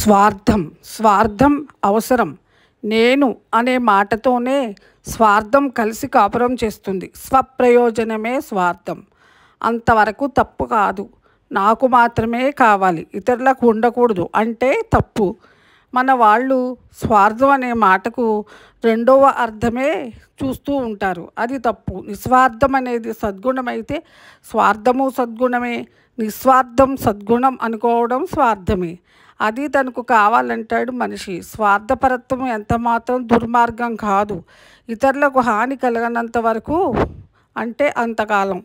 స్వార్థం స్వార్థం అవసరం నేను అనే మాటతోనే స్వార్థం కలిసి కాపురం చేస్తుంది స్వప్రయోజనమే స్వార్థం అంతవరకు తప్పు కాదు నాకు మాత్రమే కావాలి ఇతరులకు ఉండకూడదు అంటే తప్పు మన వాళ్ళు స్వార్థం అనే మాటకు రెండవ అర్థమే చూస్తూ ఉంటారు అది తప్పు నిస్వార్థం అనేది సద్గుణమైతే స్వార్థము సద్గుణమే నిస్వార్థం సద్గుణం అనుకోవడం స్వార్థమే అది తనకు కావాలంటాడు మనిషి స్వార్థపరత్వం ఎంత మాత్రం దుర్మార్గం కాదు ఇతరులకు హాని కలగనంత వరకు అంటే అంతకాలం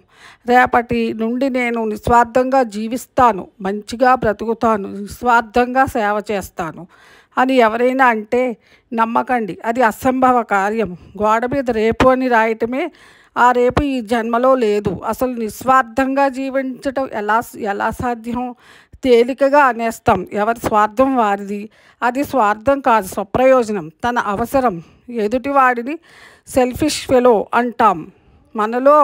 రేపటి నుండి నేను నిస్వార్థంగా జీవిస్తాను మంచిగా బ్రతుకుతాను నిస్వార్థంగా సేవ చేస్తాను అని ఎవరైనా అంటే నమ్మకండి అది అసంభవ కార్యం గోడ మీద రేపు అని రాయటమే ఆ రేపు ఈ జన్మలో లేదు అసలు నిస్వార్థంగా జీవించటం ఎలా ఎలా సాధ్యం తేలికగా అనేస్తాం ఎవరి స్వార్థం వారిది అది స్వార్థం కాదు స్వప్రయోజనం తన అవసరం ఎదుటివాడిని సెల్ఫిష్ ఫెలో అంటాం మనలో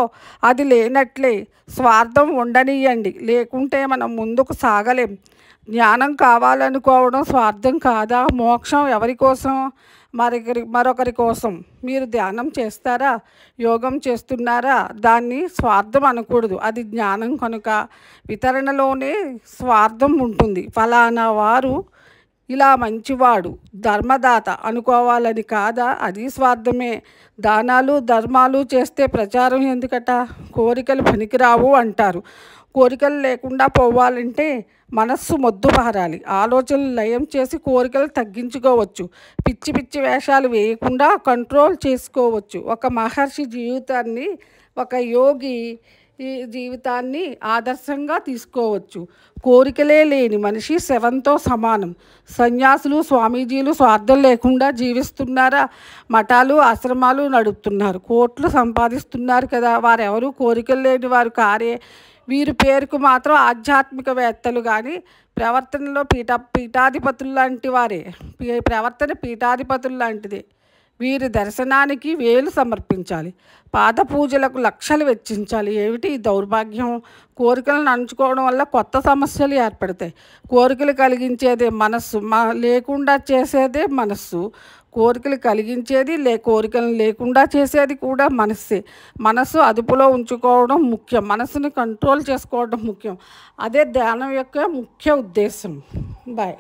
అది లేనట్లే స్వార్థం ఉండనియండి లేకుంటే మనం ముందుకు సాగలేం జ్ఞానం కావాలనుకోవడం స్వార్థం కాదా మోక్షం ఎవరి కోసం మరొకరి మరొకరి కోసం మీరు ధ్యానం చేస్తారా యోగం చేస్తున్నారా దాన్ని స్వార్థం అనకూడదు అది జ్ఞానం కనుక వితరణలోనే స్వార్థం ఉంటుంది ఫలానా వారు ఇలా మంచివాడు ధర్మదాత అనుకోవాలని కాదా అది స్వార్థమే దానాలు ధర్మాలు చేస్తే ప్రచారం ఎందుకట కోరికలు పనికిరావు అంటారు కోరికలు లేకుండా పోవాలంటే మనస్సు మొద్దు పారాలి ఆలోచనలు లయం చేసి కోరికలు తగ్గించుకోవచ్చు పిచ్చి పిచ్చి వేషాలు వేయకుండా కంట్రోల్ చేసుకోవచ్చు ఒక మహర్షి జీవితాన్ని ఒక యోగి ఈ జీవితాన్ని ఆదర్శంగా తీసుకోవచ్చు కోరికలే లేని మనిషి శవంతో సమానం సన్యాసులు స్వామీజీలు స్వార్థం లేకుండా జీవిస్తున్నారా మఠాలు ఆశ్రమాలు నడుపుతున్నారు కోట్లు సంపాదిస్తున్నారు కదా వారెవరూ కోరికలు లేని వారు కారే వీరి పేరుకు మాత్రం ఆధ్యాత్మికవేత్తలు కానీ ప్రవర్తనలో పీఠ పీఠాధిపతులు లాంటి వారే ప్రవర్తన పీఠాధిపతులు లాంటిది వీరి దర్శనానికి వేలు సమర్పించాలి పాద పూజలకు లక్షలు వెచ్చించాలి ఏమిటి దౌర్భాగ్యం కోరికలను అంచుకోవడం వల్ల కొత్త సమస్యలు ఏర్పడతాయి కోరికలు కలిగించేదే మనస్సు మా లేకుండా చేసేదే మనస్సు కోరికలు కలిగించేది లే కోరికలను లేకుండా చేసేది కూడా మనస్సే మనస్సు అదుపులో ఉంచుకోవడం ముఖ్యం మనసుని కంట్రోల్ చేసుకోవడం ముఖ్యం అదే ధ్యానం యొక్క ముఖ్య ఉద్దేశం బాయ్